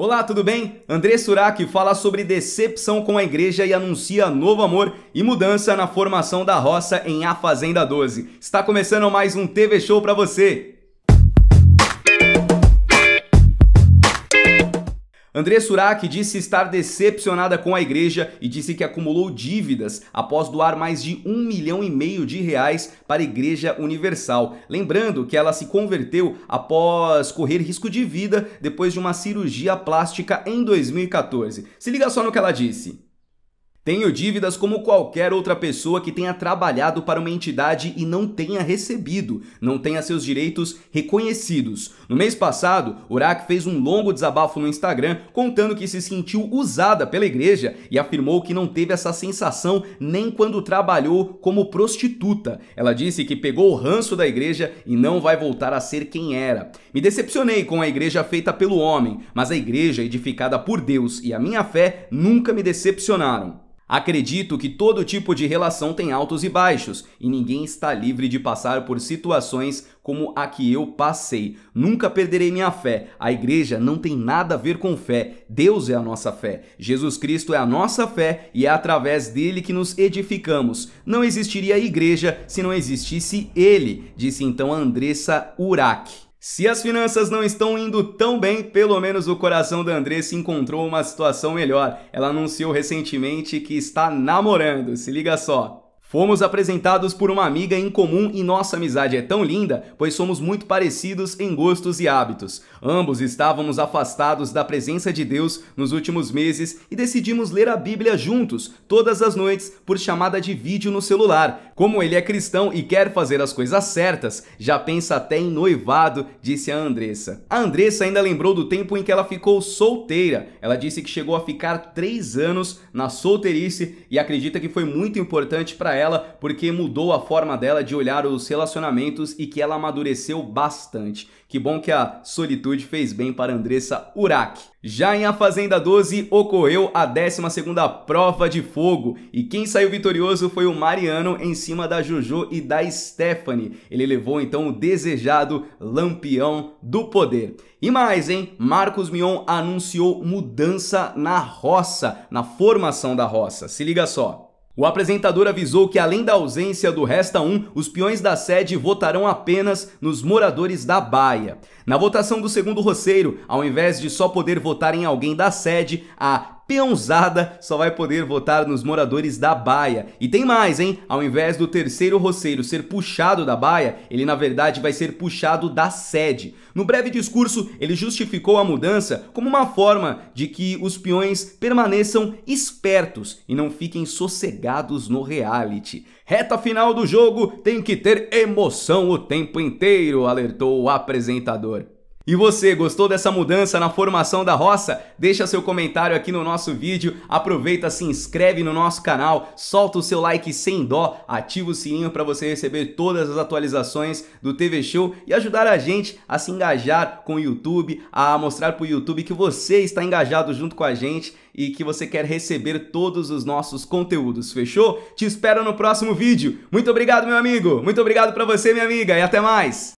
Olá, tudo bem? André Surak fala sobre decepção com a igreja e anuncia novo amor e mudança na formação da roça em A Fazenda 12. Está começando mais um TV Show para você. André Surak disse estar decepcionada com a igreja e disse que acumulou dívidas após doar mais de um milhão e meio de reais para a Igreja Universal. Lembrando que ela se converteu após correr risco de vida depois de uma cirurgia plástica em 2014. Se liga só no que ela disse. Tenho dívidas como qualquer outra pessoa que tenha trabalhado para uma entidade e não tenha recebido, não tenha seus direitos reconhecidos. No mês passado, Urak fez um longo desabafo no Instagram contando que se sentiu usada pela igreja e afirmou que não teve essa sensação nem quando trabalhou como prostituta. Ela disse que pegou o ranço da igreja e não vai voltar a ser quem era. Me decepcionei com a igreja feita pelo homem, mas a igreja edificada por Deus e a minha fé nunca me decepcionaram. Acredito que todo tipo de relação tem altos e baixos, e ninguém está livre de passar por situações como a que eu passei. Nunca perderei minha fé. A igreja não tem nada a ver com fé. Deus é a nossa fé. Jesus Cristo é a nossa fé e é através dele que nos edificamos. Não existiria igreja se não existisse ele, disse então Andressa Urac. Se as finanças não estão indo tão bem, pelo menos o coração da Andressa encontrou uma situação melhor. Ela anunciou recentemente que está namorando. Se liga só. Fomos apresentados por uma amiga em comum e nossa amizade é tão linda, pois somos muito parecidos em gostos e hábitos. Ambos estávamos afastados da presença de Deus nos últimos meses e decidimos ler a Bíblia juntos, todas as noites, por chamada de vídeo no celular. Como ele é cristão e quer fazer as coisas certas, já pensa até em noivado, disse a Andressa. A Andressa ainda lembrou do tempo em que ela ficou solteira. Ela disse que chegou a ficar três anos na solteirice e acredita que foi muito importante para ela porque mudou a forma dela de olhar os relacionamentos e que ela amadureceu bastante. Que bom que a solitude fez bem para Andressa Urach. Já em A Fazenda 12 ocorreu a 12 prova de fogo e quem saiu vitorioso foi o Mariano em cima da Jojo e da Stephanie. Ele levou então o desejado Lampião do Poder. E mais, hein? Marcos Mion anunciou mudança na roça, na formação da roça. Se liga só. O apresentador avisou que, além da ausência do Resta 1, os peões da sede votarão apenas nos moradores da Baia. Na votação do segundo roceiro, ao invés de só poder votar em alguém da sede, a peãozada só vai poder votar nos moradores da Baia. E tem mais, hein? Ao invés do terceiro roceiro ser puxado da Baia, ele na verdade vai ser puxado da sede. No breve discurso, ele justificou a mudança como uma forma de que os peões permaneçam espertos e não fiquem sossegados no reality. Reta final do jogo tem que ter emoção o tempo inteiro, alertou o apresentador. E você, gostou dessa mudança na formação da roça? Deixa seu comentário aqui no nosso vídeo, aproveita, se inscreve no nosso canal, solta o seu like sem dó, ativa o sininho para você receber todas as atualizações do TV Show e ajudar a gente a se engajar com o YouTube, a mostrar para o YouTube que você está engajado junto com a gente e que você quer receber todos os nossos conteúdos, fechou? Te espero no próximo vídeo. Muito obrigado, meu amigo. Muito obrigado para você, minha amiga, e até mais.